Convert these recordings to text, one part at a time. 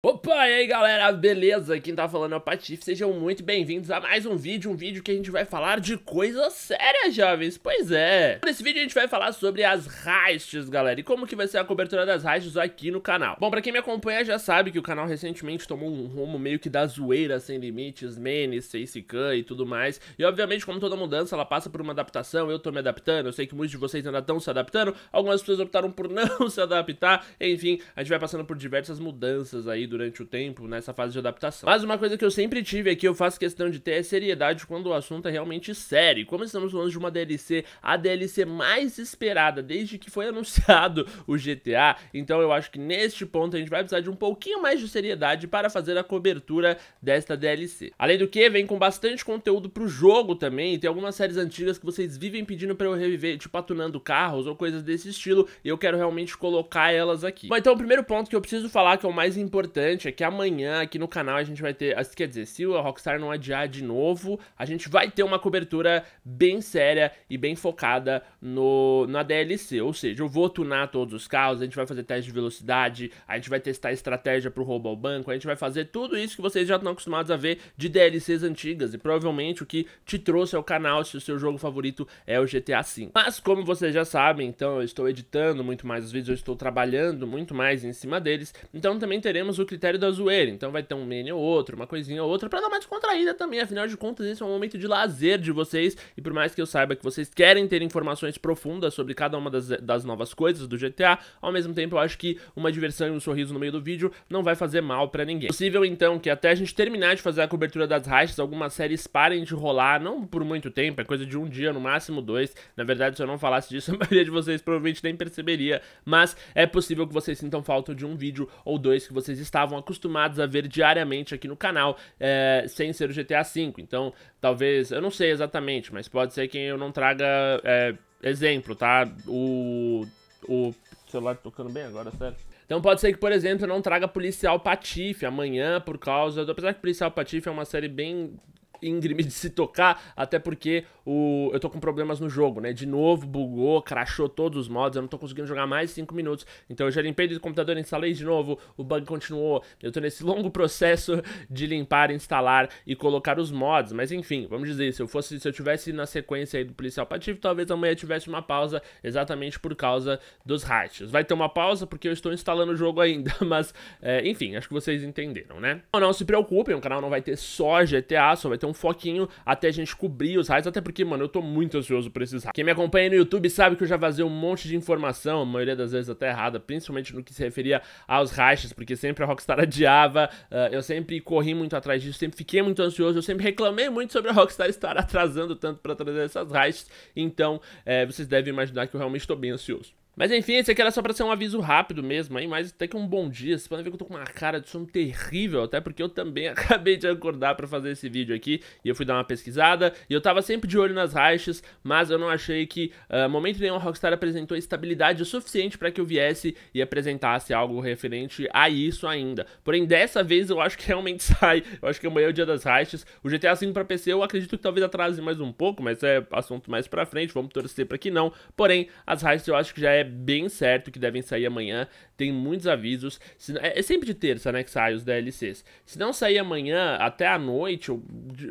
Opa, e aí galera, beleza? Quem tá falando é o Patife, sejam muito bem-vindos a mais um vídeo, um vídeo que a gente vai falar de coisas sérias, jovens, pois é. Nesse vídeo a gente vai falar sobre as heists, galera, e como que vai ser a cobertura das heists aqui no canal. Bom, pra quem me acompanha já sabe que o canal recentemente tomou um rumo meio que da zoeira sem limites, menes, face cam e tudo mais, e obviamente como toda mudança ela passa por uma adaptação, eu tô me adaptando, eu sei que muitos de vocês ainda estão se adaptando, algumas pessoas optaram por não se adaptar, enfim, a gente vai passando por diversas mudanças aí durante o tempo, nessa fase de adaptação. Mas uma coisa que eu sempre tive aqui, eu faço questão de ter, é seriedade quando o assunto é realmente sério. Como estamos falando de uma DLC, a DLC mais esperada desde que foi anunciado o GTA, então eu acho que neste ponto a gente vai precisar de um pouquinho mais de seriedade para fazer a cobertura desta DLC. Além do que, vem com bastante conteúdo pro jogo também, tem algumas séries antigas que vocês vivem pedindo para eu reviver, tipo atunando carros ou coisas desse estilo, e eu quero realmente colocar elas aqui. Bom, então o primeiro ponto que eu preciso falar, que é o mais importante, importante é que amanhã aqui no canal a gente vai ter, quer dizer, se o Rockstar não adiar de novo, a gente vai ter uma cobertura bem séria e bem focada no, na DLC, ou seja, eu vou tunar todos os carros, a gente vai fazer teste de velocidade, a gente vai testar estratégia pro roubo ao banco, a gente vai fazer tudo isso que vocês já estão acostumados a ver de DLCs antigas e provavelmente o que te trouxe ao canal se o seu jogo favorito é o GTA V. Mas como vocês já sabem, então eu estou editando muito mais os vídeos, eu estou trabalhando muito mais em cima deles, então também teremos o critério da zoeira. Então vai ter um meme ou outro, uma coisinha ou outra, pra dar uma descontraída também. Afinal de contas, esse é um momento de lazer de vocês. E por mais que eu saiba que vocês querem ter informações profundas sobre cada uma das, das novas coisas do GTA, ao mesmo tempo eu acho que uma diversão e um sorriso no meio do vídeo não vai fazer mal pra ninguém. É possível então que até a gente terminar de fazer a cobertura das rachas, algumas séries parem de rolar, não por muito tempo, é coisa de um dia, no máximo dois. Na verdade, se eu não falasse disso, a maioria de vocês provavelmente nem perceberia. Mas é possível que vocês sintam falta de um vídeo ou dois que vocês estavam estavam acostumados a ver diariamente aqui no canal, é, sem ser o GTA V. Então, talvez, eu não sei exatamente, mas pode ser que eu não traga é, exemplo, tá? O, o celular tocando bem agora, sério. Então pode ser que, por exemplo, eu não traga Policial Patife amanhã por causa do... Apesar que Policial Patife é uma série bem íngreme de se tocar, até porque o, eu tô com problemas no jogo, né? De novo, bugou, crashou todos os mods, eu não tô conseguindo jogar mais 5 minutos. Então eu já limpei do computador, instalei de novo, o bug continuou. Eu tô nesse longo processo de limpar, instalar e colocar os mods. Mas enfim, vamos dizer, se eu fosse, se eu tivesse na sequência aí do policial patife talvez amanhã tivesse uma pausa exatamente por causa dos rachos. Vai ter uma pausa porque eu estou instalando o jogo ainda, mas é, enfim, acho que vocês entenderam, né? Não, não se preocupem, o canal não vai ter só GTA, só vai ter um foquinho até a gente cobrir os raios, até porque, mano, eu tô muito ansioso por esses raios. Quem me acompanha no YouTube sabe que eu já vazei um monte de informação, a maioria das vezes até errada, principalmente no que se referia aos raios, porque sempre a Rockstar adiava, uh, eu sempre corri muito atrás disso, sempre fiquei muito ansioso, eu sempre reclamei muito sobre a Rockstar estar atrasando tanto para trazer essas raios, então é, vocês devem imaginar que eu realmente estou bem ansioso. Mas enfim, esse aqui era só pra ser um aviso rápido mesmo, aí, mas até que um bom dia. Vocês podem ver que eu tô com uma cara de sono terrível, até porque eu também acabei de acordar pra fazer esse vídeo aqui e eu fui dar uma pesquisada. E eu tava sempre de olho nas rachas, mas eu não achei que uh, momento nenhum a Rockstar apresentou estabilidade o suficiente pra que eu viesse e apresentasse algo referente a isso ainda. Porém, dessa vez eu acho que realmente sai. Eu acho que amanhã é o dia das rachas. O GTA V pra PC eu acredito que talvez atrase mais um pouco, mas é assunto mais pra frente, vamos torcer pra que não. Porém, as rachas eu acho que já é bem certo que devem sair amanhã. Tem muitos avisos. É, é, sempre de terça, né, que sai os DLCs. Se não sair amanhã até a noite, eu,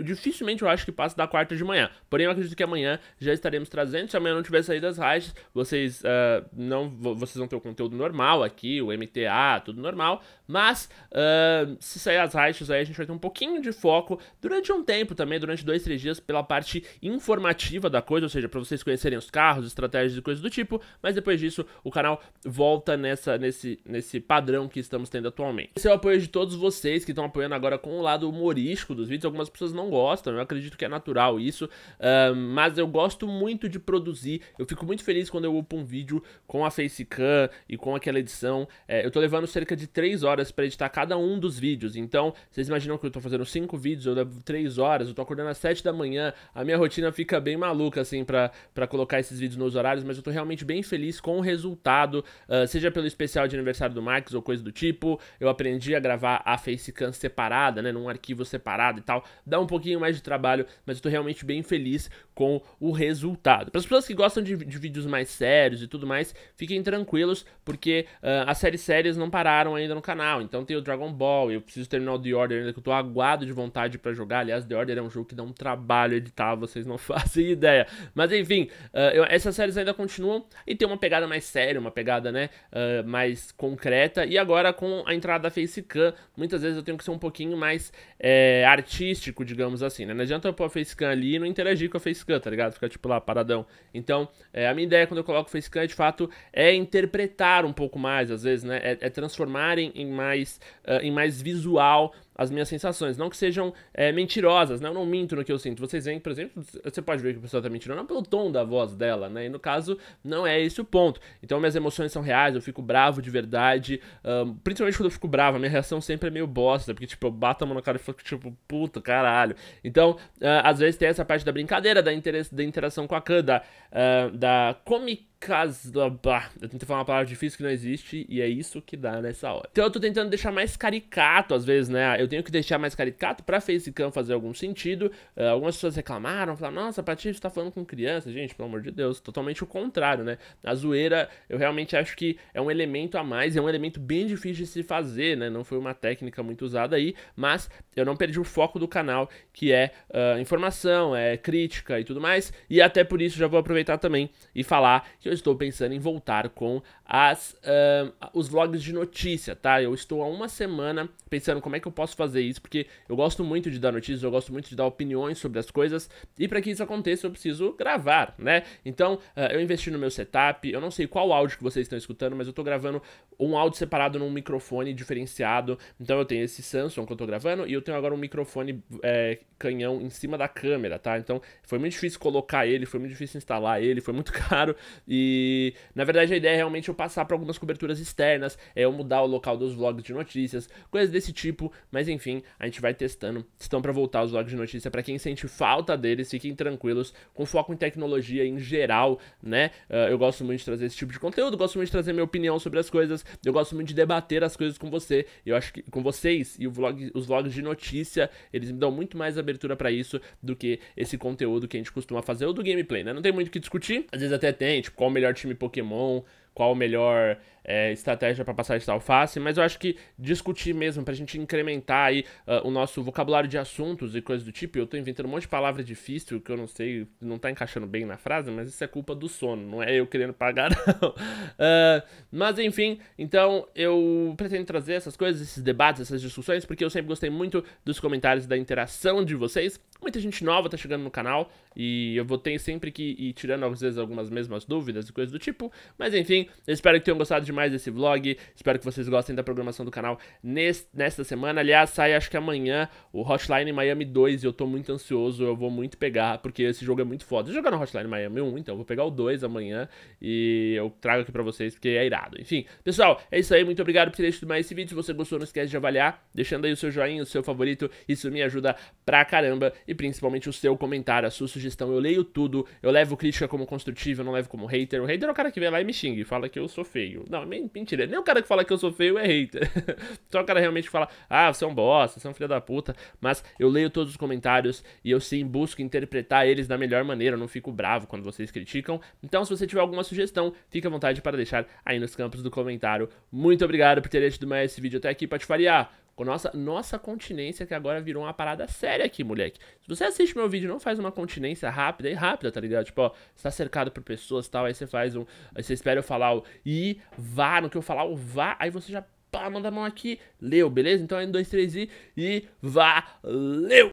dificilmente eu acho que passa da quarta de manhã. Porém, eu acredito que amanhã já estaremos trazendo. Se amanhã não tiver saído as rajas, vocês, uh, não, vocês vão ter o conteúdo normal aqui, o MTA, tudo normal. Mas, uh, se sair as rajas aí, a gente vai ter um pouquinho de foco durante um tempo também, durante dois, três dias, pela parte informativa da coisa, ou seja, para vocês conhecerem os carros, estratégias e coisas do tipo. Mas depois disso, disso, o canal volta nessa, nesse, nesse padrão que estamos tendo atualmente. Esse é o apoio de todos vocês que estão apoiando agora com o lado humorístico dos vídeos. Algumas pessoas não gostam, eu acredito que é natural isso, uh, mas eu gosto muito de produzir. Eu fico muito feliz quando eu upo um vídeo com a facecam e com aquela edição. É, eu tô levando cerca de 3 horas para editar cada um dos vídeos, então vocês imaginam que eu tô fazendo 5 vídeos, eu levo 3 horas, eu tô acordando às 7 da manhã, a minha rotina fica bem maluca assim para colocar esses vídeos nos horários, mas eu tô realmente bem feliz com bom resultado, uh, seja pelo especial de aniversário do Marcos ou coisa do tipo. Eu aprendi a gravar a Facecam separada, né, num arquivo separado e tal. Dá um pouquinho mais de trabalho, mas eu tô realmente bem feliz com o resultado. Para as pessoas que gostam de, de, vídeos mais sérios e tudo mais, fiquem tranquilos, porque uh, as séries sérias não pararam ainda no canal. Então tem o Dragon Ball, eu preciso terminar o The Order ainda que eu tô aguado de vontade para jogar. Aliás, The Order é um jogo que dá um trabalho editar, vocês não fazem ideia. Mas enfim, uh, eu, essas séries ainda continuam e tem uma pegada pegada mais séria, uma pegada né, uh, mais concreta. E agora com a entrada da Facecam, muitas vezes eu tenho que ser um pouquinho mais é, artístico, digamos assim. Né? Não adianta eu pôr a Facecam ali e não interagir com a Facecam, tá ligado? Fica tipo lá paradão. Então, é, a minha ideia quando eu coloco Facecam de fato é interpretar um pouco mais, às vezes, né? É, é transformar em, em mais, uh, em mais visual as minhas sensações. Não que sejam é, mentirosas, né? Eu não minto no que eu sinto. Vocês veem, por exemplo, você pode ver que a pessoa tá mentindo não pelo tom da voz dela, né? E no caso, não é esse o ponto. Então minhas emoções são reais, eu fico bravo de verdade. Um, principalmente quando eu fico bravo, a minha reação sempre é meio bosta, porque, tipo, eu bato a mão na cara e fico, tipo, puta, caralho. Então, uh, às vezes tem essa parte da brincadeira, da, inter da interação com a Khan, ah, da, uh, da comic Casabá. Eu tentei falar uma palavra difícil que não existe e é isso que dá nessa hora. Então eu tô tentando deixar mais caricato às vezes, né? Eu tenho que deixar mais caricato pra facecam fazer algum sentido. Uh, algumas pessoas reclamaram, falaram, nossa, Paty você tá falando com criança. Gente, pelo amor de Deus, totalmente o contrário, né? A zoeira, eu realmente acho que é um elemento a mais, é um elemento bem difícil de se fazer, né? Não foi uma técnica muito usada aí, mas eu não perdi o foco do canal, que é uh, informação, é crítica e tudo mais. E até por isso já vou aproveitar também e falar que que eu estou pensando em voltar com as, uh, os vlogs de notícia, tá? Eu estou há uma semana pensando como é que eu posso fazer isso, porque eu gosto muito de dar notícias, eu gosto muito de dar opiniões sobre as coisas, e para que isso aconteça eu preciso gravar, né? Então, uh, eu investi no meu setup, eu não sei qual áudio que vocês estão escutando, mas eu estou gravando um áudio separado num microfone diferenciado, então eu tenho esse Samsung que eu estou gravando, e eu tenho agora um microfone é, canhão em cima da câmera, tá? Então, foi muito difícil colocar ele, foi muito difícil instalar ele, foi muito caro, e e na verdade a ideia é realmente eu passar para algumas coberturas externas, é eu mudar o local dos vlogs de notícias, coisas desse tipo, mas enfim, a gente vai testando. Estão para voltar os vlogs de notícia para quem sente falta deles, fiquem tranquilos, com foco em tecnologia em geral, né? Uh, eu gosto muito de trazer esse tipo de conteúdo, gosto muito de trazer minha opinião sobre as coisas, eu gosto muito de debater as coisas com você. Eu acho que com vocês e vlog, os vlogs de notícia, eles me dão muito mais abertura para isso do que esse conteúdo que a gente costuma fazer ou do gameplay, né? Não tem muito o que discutir, às vezes até tem, tipo, qual o melhor time Pokémon, qual a melhor é, estratégia para passar tal face, mas eu acho que discutir mesmo, para a gente incrementar aí uh, o nosso vocabulário de assuntos e coisas do tipo, eu tô inventando um monte de palavra difícil que eu não sei, não está encaixando bem na frase, mas isso é culpa do sono, não é eu querendo pagar não. Uh, mas enfim, então eu pretendo trazer essas coisas, esses debates, essas discussões, porque eu sempre gostei muito dos comentários da interação de vocês. Muita gente nova está chegando no canal e eu vou ter sempre que ir tirando às vezes algumas mesmas dúvidas e coisas do tipo, mas enfim, espero que tenham gostado demais desse vlog. Espero que vocês gostem da programação do canal nesta semana. Aliás, sai acho que amanhã o Hotline Miami 2 e eu tô muito ansioso. Eu vou muito pegar, porque esse jogo é muito foda. Eu jogar no Hotline Miami 1, então eu vou pegar o 2 amanhã e eu trago aqui pra vocês, porque é irado. Enfim, pessoal, é isso aí. Muito obrigado por ter assistido mais esse vídeo. Se você gostou, não esquece de avaliar, deixando aí o seu joinha, o seu favorito. Isso me ajuda pra caramba e principalmente o seu comentário, a sua sugestão. Eu leio tudo, eu levo crítica como construtiva, eu não levo como hater. O hater é o cara que vem lá e me xingue, fala fala que eu sou feio. Não, é mentira. Nem o cara que fala que eu sou feio é hater. Só o cara realmente fala, ah, você é um bosta, você é um filho da puta. Mas eu leio todos os comentários e eu sim busco interpretar eles da melhor maneira. Eu não fico bravo quando vocês criticam. Então, se você tiver alguma sugestão, fique à vontade para deixar aí nos campos do comentário. Muito obrigado por ter assistido mais esse vídeo até aqui, Patifaria. Com nossa, nossa continência que agora virou uma parada séria aqui, moleque. Se você assiste meu vídeo não faz uma continência rápida e rápida, tá ligado? Tipo, ó, você tá cercado por pessoas e tal, aí você faz um. Aí você espera eu falar o e vá, no que eu falar o vá, aí você já pá, manda a mão aqui, leu, beleza? Então é 1 dois, três e. E valeu!